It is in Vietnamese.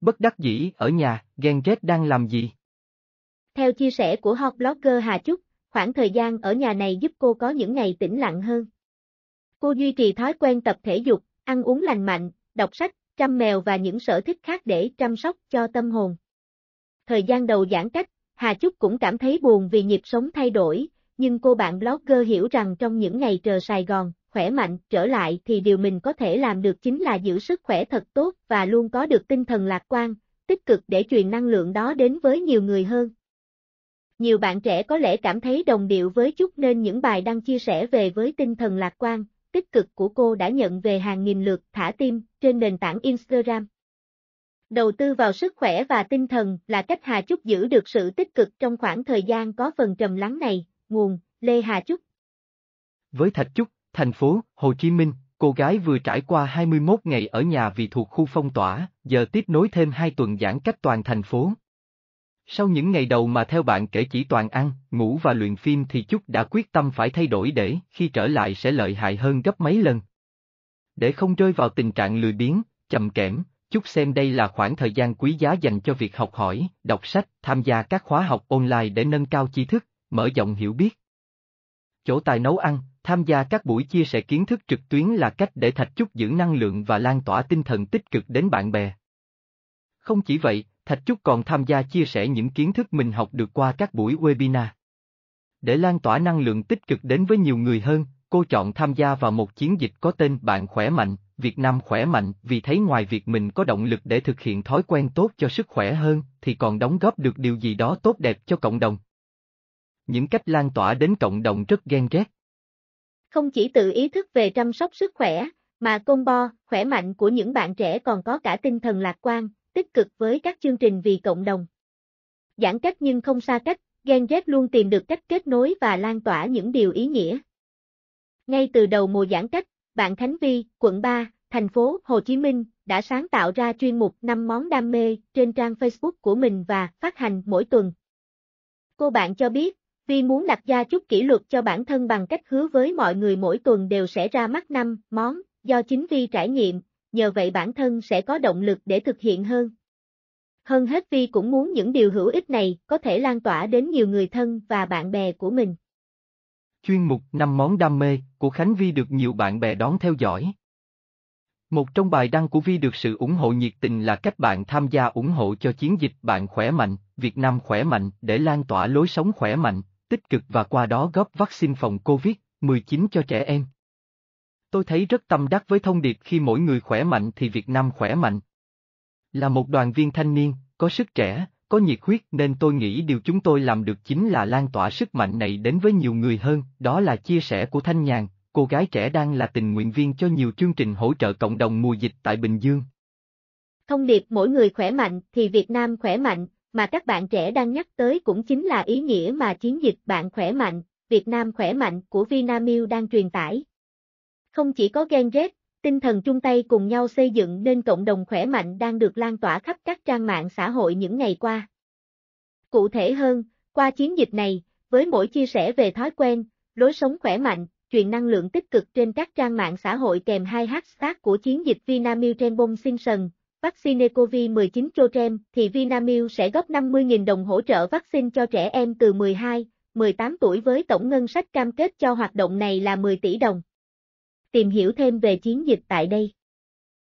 bất đắc dĩ ở nhà, ghen ghét đang làm gì? Theo chia sẻ của hot blogger Hà Trúc, khoảng thời gian ở nhà này giúp cô có những ngày tĩnh lặng hơn. Cô duy trì thói quen tập thể dục, ăn uống lành mạnh, đọc sách, chăm mèo và những sở thích khác để chăm sóc cho tâm hồn. Thời gian đầu giãn cách, Hà Trúc cũng cảm thấy buồn vì nhịp sống thay đổi, nhưng cô bạn blogger hiểu rằng trong những ngày chờ Sài Gòn, khỏe mạnh trở lại thì điều mình có thể làm được chính là giữ sức khỏe thật tốt và luôn có được tinh thần lạc quan, tích cực để truyền năng lượng đó đến với nhiều người hơn. Nhiều bạn trẻ có lẽ cảm thấy đồng điệu với chút nên những bài đăng chia sẻ về với tinh thần lạc quan, tích cực của cô đã nhận về hàng nghìn lượt thả tim trên nền tảng Instagram. Đầu tư vào sức khỏe và tinh thần là cách Hà Trúc giữ được sự tích cực trong khoảng thời gian có phần trầm lắng này, nguồn, Lê Hà Trúc. Với Thạch Trúc, Thành phố Hồ Chí Minh, cô gái vừa trải qua 21 ngày ở nhà vì thuộc khu phong tỏa, giờ tiếp nối thêm 2 tuần giãn cách toàn thành phố. Sau những ngày đầu mà theo bạn kể chỉ toàn ăn, ngủ và luyện phim thì Chúc đã quyết tâm phải thay đổi để khi trở lại sẽ lợi hại hơn gấp mấy lần. Để không rơi vào tình trạng lười biếng, chậm kẽm, Chúc xem đây là khoảng thời gian quý giá dành cho việc học hỏi, đọc sách, tham gia các khóa học online để nâng cao tri thức, mở rộng hiểu biết. Chỗ tài nấu ăn, Tham gia các buổi chia sẻ kiến thức trực tuyến là cách để Thạch Trúc giữ năng lượng và lan tỏa tinh thần tích cực đến bạn bè. Không chỉ vậy, Thạch Trúc còn tham gia chia sẻ những kiến thức mình học được qua các buổi webinar. Để lan tỏa năng lượng tích cực đến với nhiều người hơn, cô chọn tham gia vào một chiến dịch có tên Bạn khỏe mạnh, Việt Nam khỏe mạnh vì thấy ngoài việc mình có động lực để thực hiện thói quen tốt cho sức khỏe hơn thì còn đóng góp được điều gì đó tốt đẹp cho cộng đồng. Những cách lan tỏa đến cộng đồng rất ghen ghét. Không chỉ tự ý thức về chăm sóc sức khỏe, mà combo, khỏe mạnh của những bạn trẻ còn có cả tinh thần lạc quan, tích cực với các chương trình vì cộng đồng. Giãn cách nhưng không xa cách, Gen Z luôn tìm được cách kết nối và lan tỏa những điều ý nghĩa. Ngay từ đầu mùa giãn cách, bạn Khánh Vi, quận 3, thành phố Hồ Chí Minh đã sáng tạo ra chuyên mục 5 món đam mê trên trang Facebook của mình và phát hành mỗi tuần. Cô bạn cho biết, Tuy muốn đặt ra chút kỷ luật cho bản thân bằng cách hứa với mọi người mỗi tuần đều sẽ ra mắt năm món do chính Vi trải nghiệm, nhờ vậy bản thân sẽ có động lực để thực hiện hơn. Hơn hết Vi cũng muốn những điều hữu ích này có thể lan tỏa đến nhiều người thân và bạn bè của mình. Chuyên mục năm món đam mê của Khánh Vi được nhiều bạn bè đón theo dõi. Một trong bài đăng của Vi được sự ủng hộ nhiệt tình là cách bạn tham gia ủng hộ cho chiến dịch Bạn Khỏe Mạnh, Việt Nam Khỏe Mạnh để lan tỏa lối sống khỏe mạnh, tích cực và qua đó góp vaccine phòng COVID-19 cho trẻ em. Tôi thấy rất tâm đắc với thông điệp khi mỗi người khỏe mạnh thì Việt Nam khỏe mạnh. Là một đoàn viên thanh niên, có sức trẻ, có nhiệt huyết nên tôi nghĩ điều chúng tôi làm được chính là lan tỏa sức mạnh này đến với nhiều người hơn, đó là chia sẻ của Thanh Nhàn, cô gái trẻ đang là tình nguyện viên cho nhiều chương trình hỗ trợ cộng đồng mùa dịch tại Bình Dương. Thông điệp mỗi người khỏe mạnh thì Việt Nam khỏe mạnh mà các bạn trẻ đang nhắc tới cũng chính là ý nghĩa mà chiến dịch Bạn Khỏe Mạnh, Việt Nam Khỏe Mạnh của Vinamilk đang truyền tải. Không chỉ có Gen Z, tinh thần chung tay cùng nhau xây dựng nên cộng đồng khỏe mạnh đang được lan tỏa khắp các trang mạng xã hội những ngày qua. Cụ thể hơn, qua chiến dịch này, với mỗi chia sẻ về thói quen, lối sống khỏe mạnh, truyền năng lượng tích cực trên các trang mạng xã hội kèm hai hashtag của chiến dịch Vinamilk Rainbow Sinh Sần, vaccine COVID-19 Protrem thì Vinamilk sẽ góp 50.000 đồng hỗ trợ vaccine cho trẻ em từ 12, 18 tuổi với tổng ngân sách cam kết cho hoạt động này là 10 tỷ đồng. Tìm hiểu thêm về chiến dịch tại đây.